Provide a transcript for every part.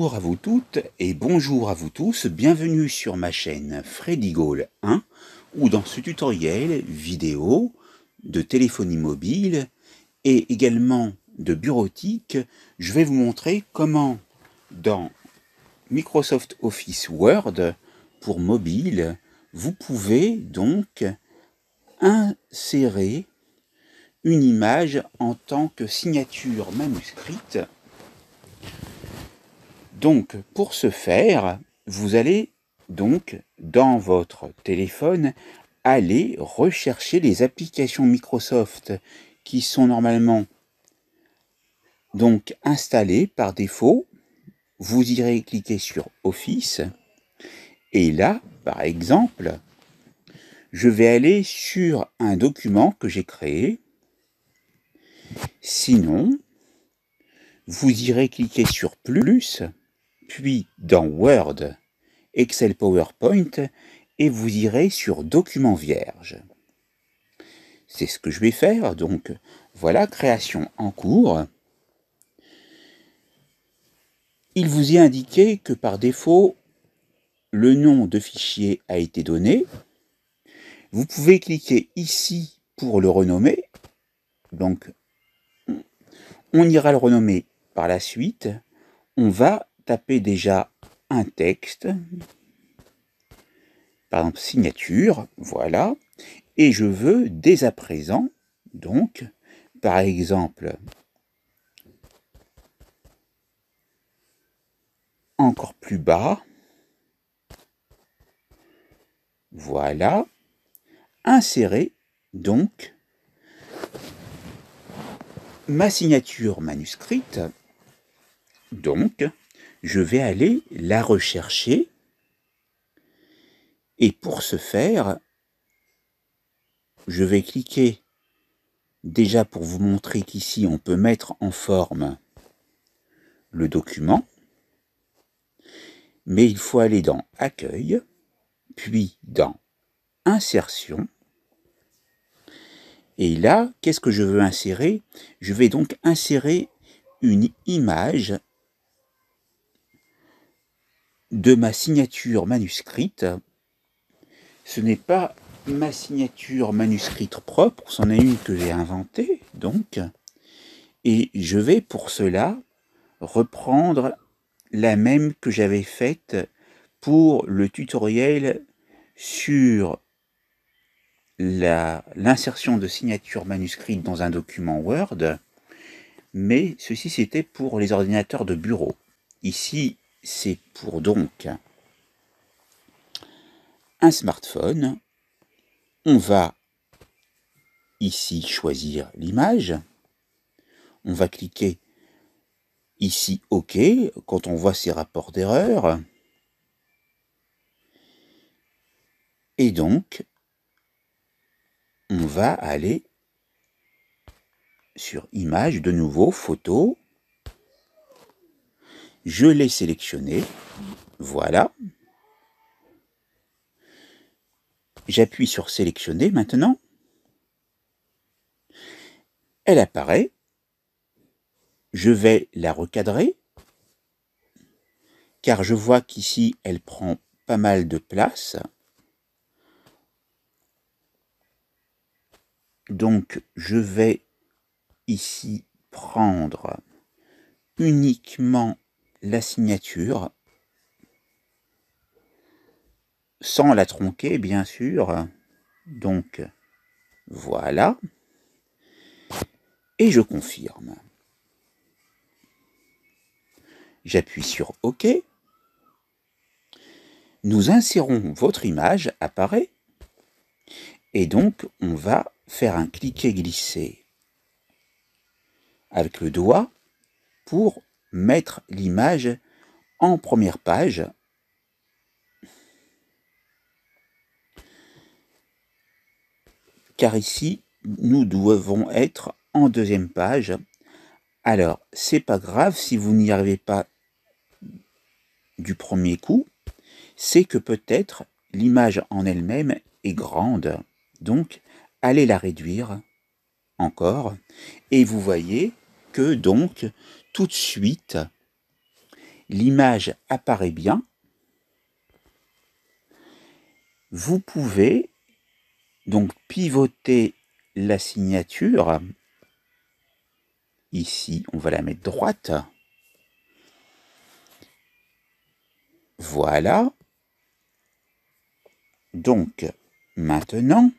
Bonjour à vous toutes et bonjour à vous tous, bienvenue sur ma chaîne Freddy Gaulle 1 où dans ce tutoriel vidéo de téléphonie mobile et également de bureautique, je vais vous montrer comment dans Microsoft Office Word pour mobile, vous pouvez donc insérer une image en tant que signature manuscrite donc, pour ce faire, vous allez donc dans votre téléphone aller rechercher les applications Microsoft qui sont normalement donc installées par défaut. Vous irez cliquer sur Office et là, par exemple, je vais aller sur un document que j'ai créé. Sinon, vous irez cliquer sur plus puis dans Word, Excel PowerPoint, et vous irez sur document vierge. C'est ce que je vais faire, donc voilà, création en cours. Il vous est indiqué que par défaut, le nom de fichier a été donné. Vous pouvez cliquer ici pour le renommer. Donc, on ira le renommer par la suite. On va taper déjà un texte, par exemple signature, voilà, et je veux dès à présent, donc, par exemple, encore plus bas, voilà, insérer donc ma signature manuscrite, donc, je vais aller la rechercher. Et pour ce faire, je vais cliquer déjà pour vous montrer qu'ici on peut mettre en forme le document. Mais il faut aller dans Accueil, puis dans Insertion. Et là, qu'est-ce que je veux insérer Je vais donc insérer une image de ma signature manuscrite. Ce n'est pas ma signature manuscrite propre, c'en est une que j'ai inventée, donc, et je vais pour cela reprendre la même que j'avais faite pour le tutoriel sur l'insertion de signature manuscrite dans un document Word, mais ceci c'était pour les ordinateurs de bureau. Ici, c'est pour donc un smartphone. On va ici choisir l'image. On va cliquer ici OK quand on voit ces rapports d'erreur. Et donc, on va aller sur image de nouveau, photo, je l'ai sélectionnée. Voilà. J'appuie sur sélectionner maintenant. Elle apparaît. Je vais la recadrer car je vois qu'ici elle prend pas mal de place. Donc je vais ici prendre uniquement la signature, sans la tronquer bien sûr. Donc voilà. Et je confirme. J'appuie sur OK. Nous insérons votre image, apparaît. Et donc, on va faire un cliquer-glisser avec le doigt pour mettre l'image en première page. Car ici, nous devons être en deuxième page. Alors, c'est pas grave si vous n'y arrivez pas du premier coup, c'est que peut-être l'image en elle-même est grande. Donc, allez la réduire encore. Et vous voyez que donc, tout de suite, l'image apparaît bien. Vous pouvez donc pivoter la signature. Ici, on va la mettre droite. Voilà. Donc, maintenant,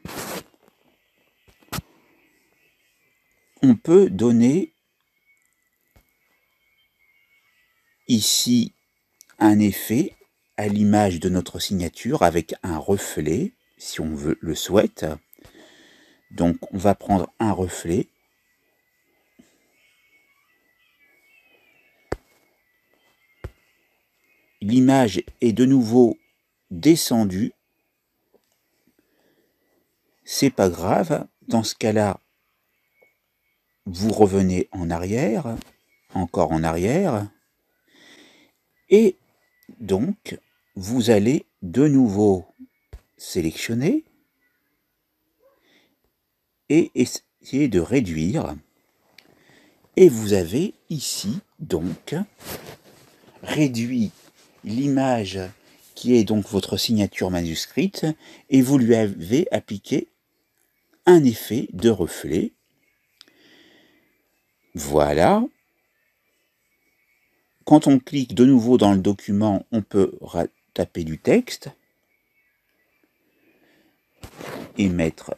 on peut donner ici un effet à l'image de notre signature avec un reflet, si on veut, le souhaite. Donc on va prendre un reflet. L'image est de nouveau descendue. C'est pas grave. Dans ce cas-là, vous revenez en arrière, encore en arrière. Et donc, vous allez de nouveau sélectionner et essayer de réduire. Et vous avez ici, donc, réduit l'image qui est donc votre signature manuscrite et vous lui avez appliqué un effet de reflet. Voilà, quand on clique de nouveau dans le document, on peut taper du texte et mettre,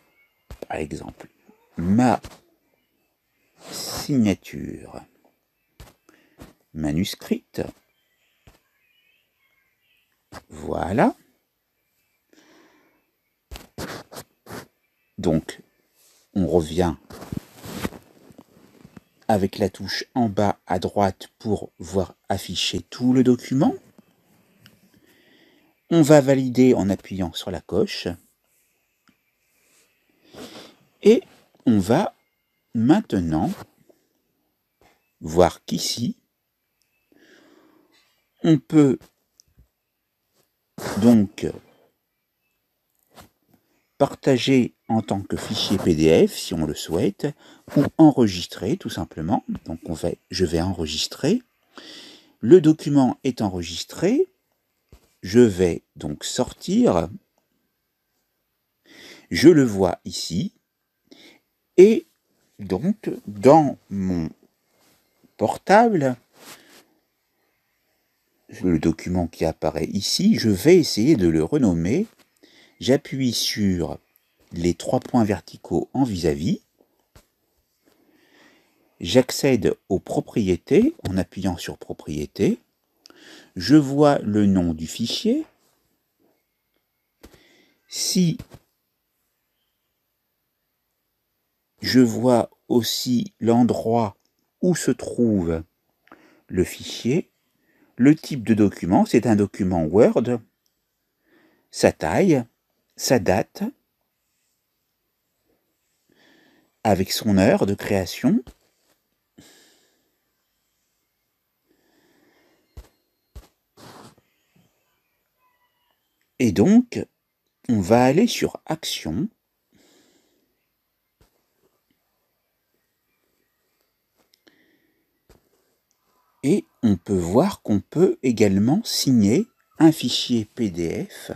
par exemple, ma signature manuscrite. Voilà. Donc, on revient avec la touche en bas à droite pour voir afficher tout le document. On va valider en appuyant sur la coche. Et on va maintenant voir qu'ici, on peut donc partager en tant que fichier PDF si on le souhaite, ou enregistrer tout simplement. Donc on fait, je vais enregistrer. Le document est enregistré. Je vais donc sortir. Je le vois ici. Et donc dans mon portable, le document qui apparaît ici, je vais essayer de le renommer. J'appuie sur les trois points verticaux en vis-à-vis. J'accède aux propriétés en appuyant sur propriétés. Je vois le nom du fichier. Si je vois aussi l'endroit où se trouve le fichier, le type de document, c'est un document Word, sa taille, sa date, avec son heure de création. Et donc, on va aller sur Action. Et on peut voir qu'on peut également signer un fichier PDF.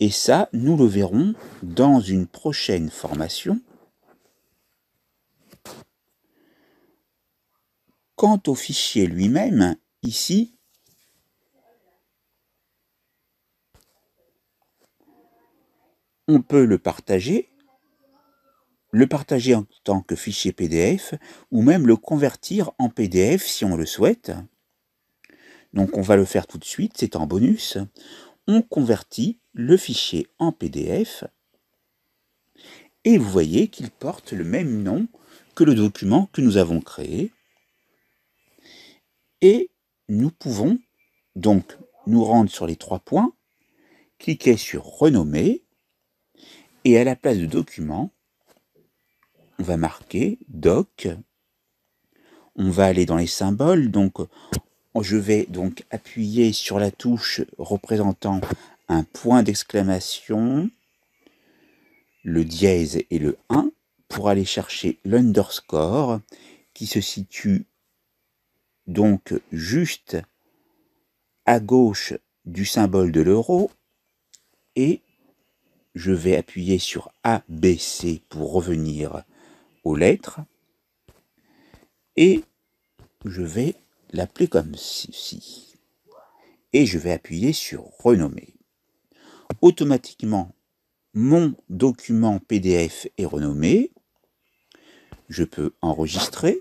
Et ça, nous le verrons dans une prochaine formation. Quant au fichier lui-même, ici, on peut le partager, le partager en tant que fichier PDF ou même le convertir en PDF si on le souhaite. Donc on va le faire tout de suite, c'est en bonus. On convertit le fichier en PDF et vous voyez qu'il porte le même nom que le document que nous avons créé. Et nous pouvons donc nous rendre sur les trois points, cliquer sur Renommer, et à la place de document, on va marquer doc. On va aller dans les symboles, donc je vais donc appuyer sur la touche représentant un point d'exclamation, le dièse et le 1 pour aller chercher l'underscore qui se situe donc juste à gauche du symbole de l'euro et je vais appuyer sur ABC pour revenir aux lettres et je vais l'appeler comme ceci et je vais appuyer sur renommer automatiquement mon document PDF est renommé je peux enregistrer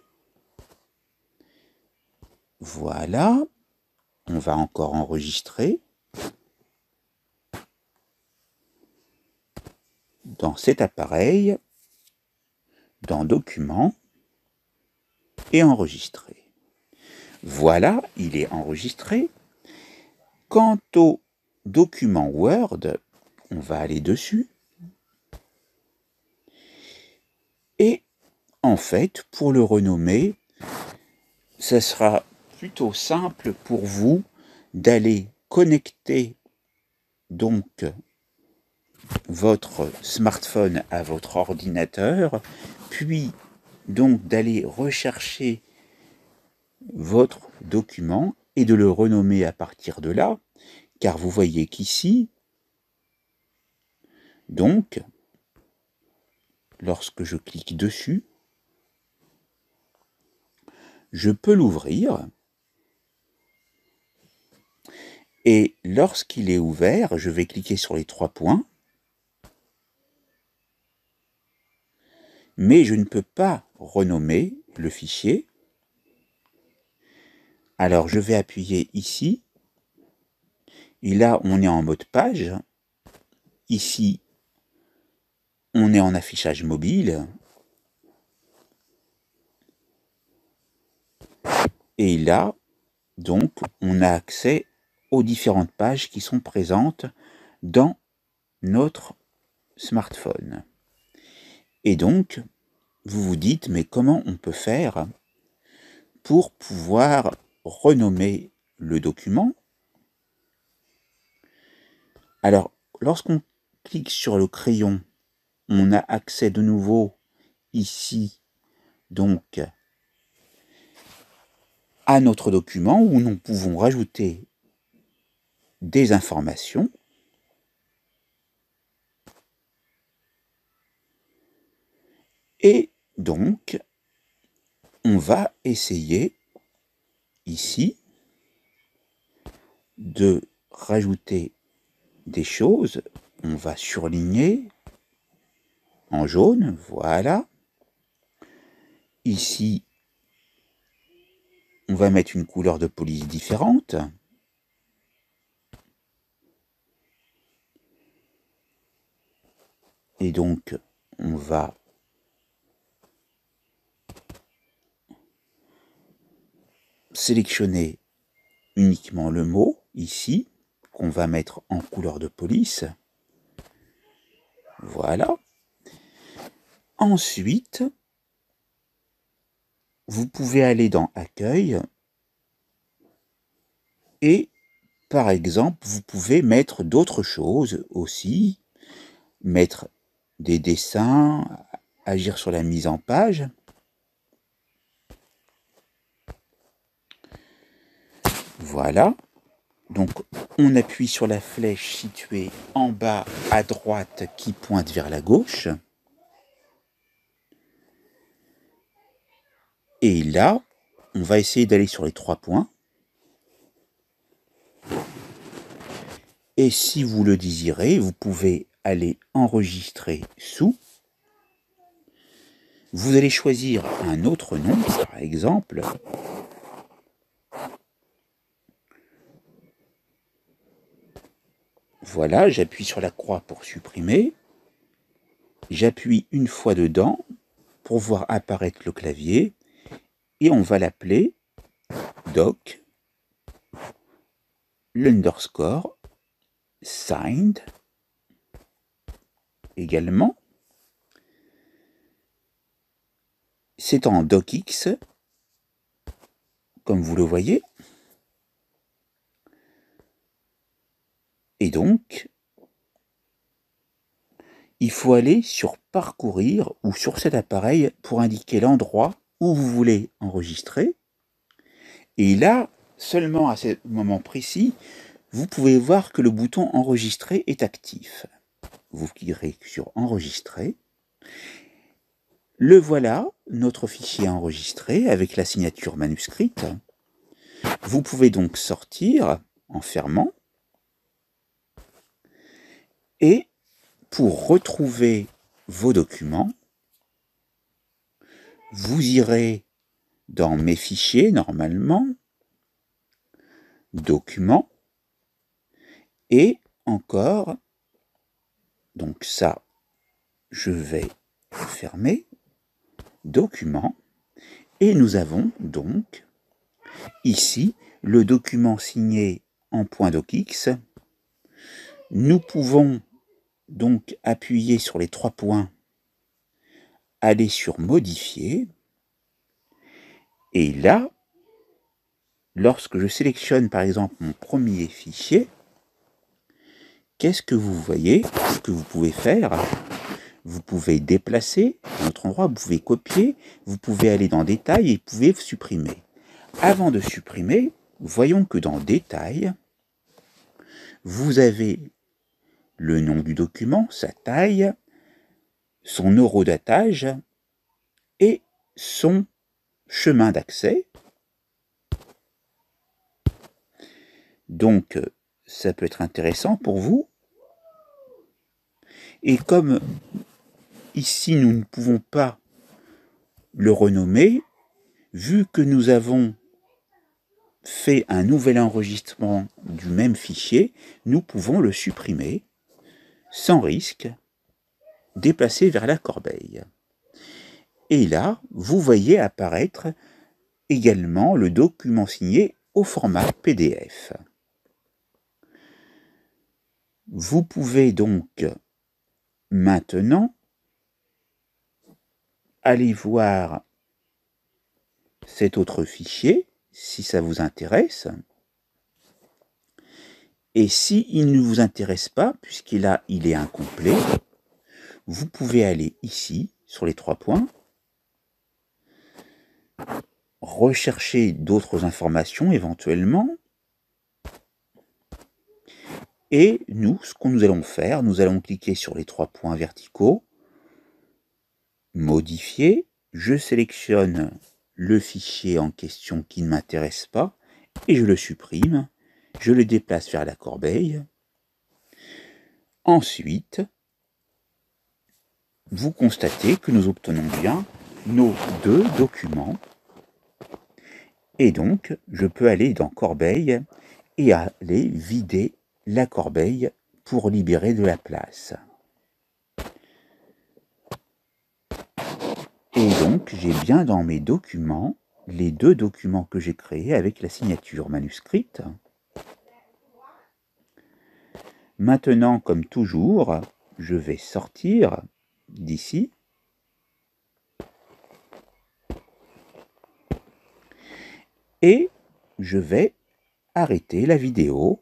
voilà. On va encore enregistrer. Dans cet appareil, dans Documents et Enregistrer. Voilà, il est enregistré. Quant au document Word, on va aller dessus. Et en fait, pour le renommer, ça sera simple pour vous d'aller connecter donc votre smartphone à votre ordinateur, puis donc d'aller rechercher votre document et de le renommer à partir de là, car vous voyez qu'ici, donc, lorsque je clique dessus, je peux l'ouvrir et lorsqu'il est ouvert, je vais cliquer sur les trois points. Mais je ne peux pas renommer le fichier. Alors je vais appuyer ici. Et là, on est en mode page. Ici, on est en affichage mobile. Et là, donc, on a accès aux différentes pages qui sont présentes dans notre smartphone. Et donc, vous vous dites, mais comment on peut faire pour pouvoir renommer le document Alors, lorsqu'on clique sur le crayon, on a accès de nouveau ici, donc, à notre document où nous pouvons rajouter des informations et donc on va essayer ici de rajouter des choses. On va surligner en jaune, voilà. Ici, on va mettre une couleur de police différente. Et donc, on va sélectionner uniquement le mot ici qu'on va mettre en couleur de police. Voilà. Ensuite, vous pouvez aller dans Accueil et par exemple, vous pouvez mettre d'autres choses aussi, mettre des dessins, agir sur la mise en page. Voilà. Donc on appuie sur la flèche située en bas à droite qui pointe vers la gauche. Et là, on va essayer d'aller sur les trois points. Et si vous le désirez, vous pouvez allez enregistrer sous. Vous allez choisir un autre nom, par exemple, Voilà, j'appuie sur la croix pour supprimer. J'appuie une fois dedans pour voir apparaître le clavier. Et on va l'appeler doc, l'underscore, signed, également. C'est en docx, comme vous le voyez. Et donc, il faut aller sur parcourir ou sur cet appareil pour indiquer l'endroit où vous voulez enregistrer. Et là, seulement à ce moment précis, vous pouvez voir que le bouton enregistrer est actif vous cliquez sur enregistrer. Le voilà, notre fichier enregistré avec la signature manuscrite. Vous pouvez donc sortir en fermant. Et pour retrouver vos documents, vous irez dans mes fichiers normalement, documents, et encore donc ça, je vais fermer, document, et nous avons donc ici le document signé en point docx. Nous pouvons donc appuyer sur les trois points, aller sur modifier, et là, lorsque je sélectionne par exemple mon premier fichier, qu'est-ce que vous voyez Ce que vous pouvez faire, vous pouvez déplacer votre endroit, vous pouvez copier, vous pouvez aller dans détail et vous pouvez supprimer. Avant de supprimer, voyons que dans détail, vous avez le nom du document, sa taille, son euro et son chemin d'accès. Donc, ça peut être intéressant pour vous et comme ici nous ne pouvons pas le renommer, vu que nous avons fait un nouvel enregistrement du même fichier, nous pouvons le supprimer sans risque, déplacer vers la corbeille. Et là, vous voyez apparaître également le document signé au format PDF. Vous pouvez donc Maintenant, allez voir cet autre fichier si ça vous intéresse. Et s'il ne vous intéresse pas, puisqu'il là il est incomplet, vous pouvez aller ici, sur les trois points, rechercher d'autres informations éventuellement, et nous, ce qu'on nous allons faire, nous allons cliquer sur les trois points verticaux, modifier, je sélectionne le fichier en question qui ne m'intéresse pas et je le supprime, je le déplace vers la corbeille. Ensuite, vous constatez que nous obtenons bien nos deux documents et donc je peux aller dans corbeille et aller vider la corbeille pour libérer de la place. Et donc, j'ai bien dans mes documents les deux documents que j'ai créés avec la signature manuscrite. Maintenant, comme toujours, je vais sortir d'ici. Et je vais arrêter la vidéo